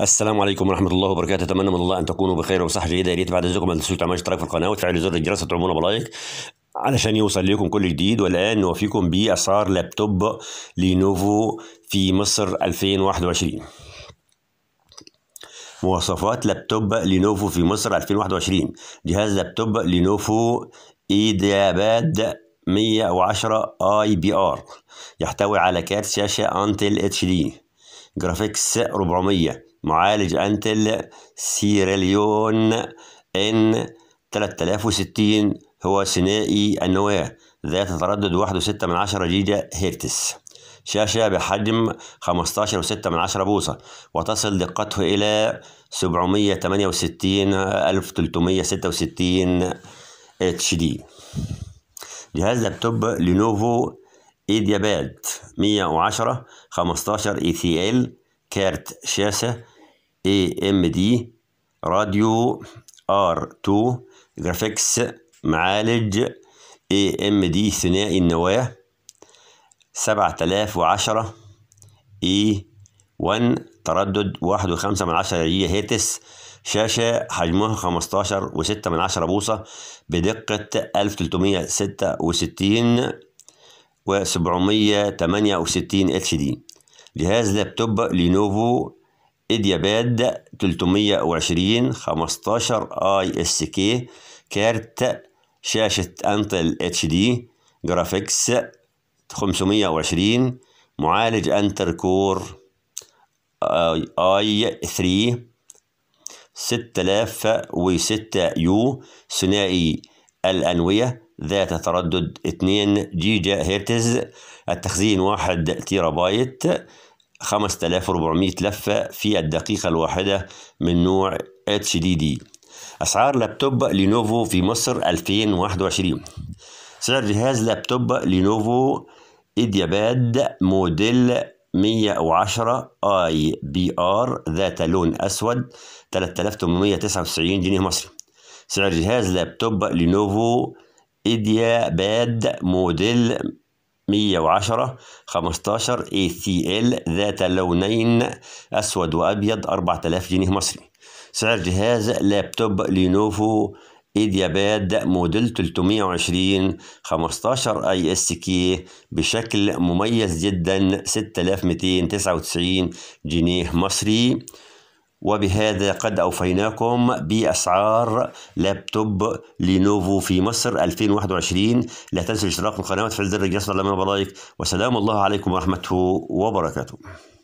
السلام عليكم ورحمه الله وبركاته اتمنى من الله ان تكونوا بخير وصحه جيده يا ريت بعد اذنكم ما تنسوش تعملوا اشتراك في القناه وتفعلوا زر الجرس وتعملوا بلايك علشان يوصل لكم كل جديد والان نوفيكم باسعار لابتوب لينوفو في مصر 2021 مواصفات لابتوب لينوفو في مصر 2021 جهاز لابتوب لينوفو ايداباد 110 اي بي ار يحتوي على كارت شاشه انتل اتش دي جرافيكس 400 معالج انتل سيراليون ان 3060 هو ثنائي النواة ذات تردد 1.6 جيجا هرتز شاشة بحجم 15.6 بوصة وتصل دقته إلى 768 1366 اتش دي جهاز لابتوب لينوفو ايدياباد 110 15 اي سي ال كارت شاشة اي ام دي راديو ار 2 جرافيكس معالج اي ام دي ثنائي النواة سبعة آلاف وعشرة اي 1 تردد واحد وخمسة من عشرة هيرتز شاشة حجمها خمستاشر وستة من عشرة بوصة بدقة ألف تلتمية ستة وستين وسبعمية تمانية وستين اتش دي جهاز لابتوب لينوفو ادياباد 320 15 اي اس كي كارت شاشة انتل اتش دي جرافيكس 520 معالج انتر كور اي 3 6006 يو ثنائي الأنوية ذات تردد 2 جيجا هرتز التخزين 1 تيرا بايت 5400 لفة في الدقيقة الواحدة من نوع اتش دي دي أسعار لابتوب لينوفو في مصر 2021 سعر جهاز لابتوب لينوفو إدياباد موديل 110 اي بي ار ذات لون اسود 3899 جنيه مصري سعر جهاز لابتوب لينوفو ايديا باد موديل 110 15 اي ال ذات لونين اسود وابيض 4000 جنيه مصري سعر جهاز لابتوب لينوفو ايدياباد موديل 320 15 اي اس كي بشكل مميز جدا 6299 جنيه مصري وبهذا قد أوفيناكم بأسعار لابتوب لينوفو في مصر 2021 لا تنسوا الاشتراك في القناة وتفعيل زر الجرس لما بلايك وسلام الله عليكم ورحمته وبركاته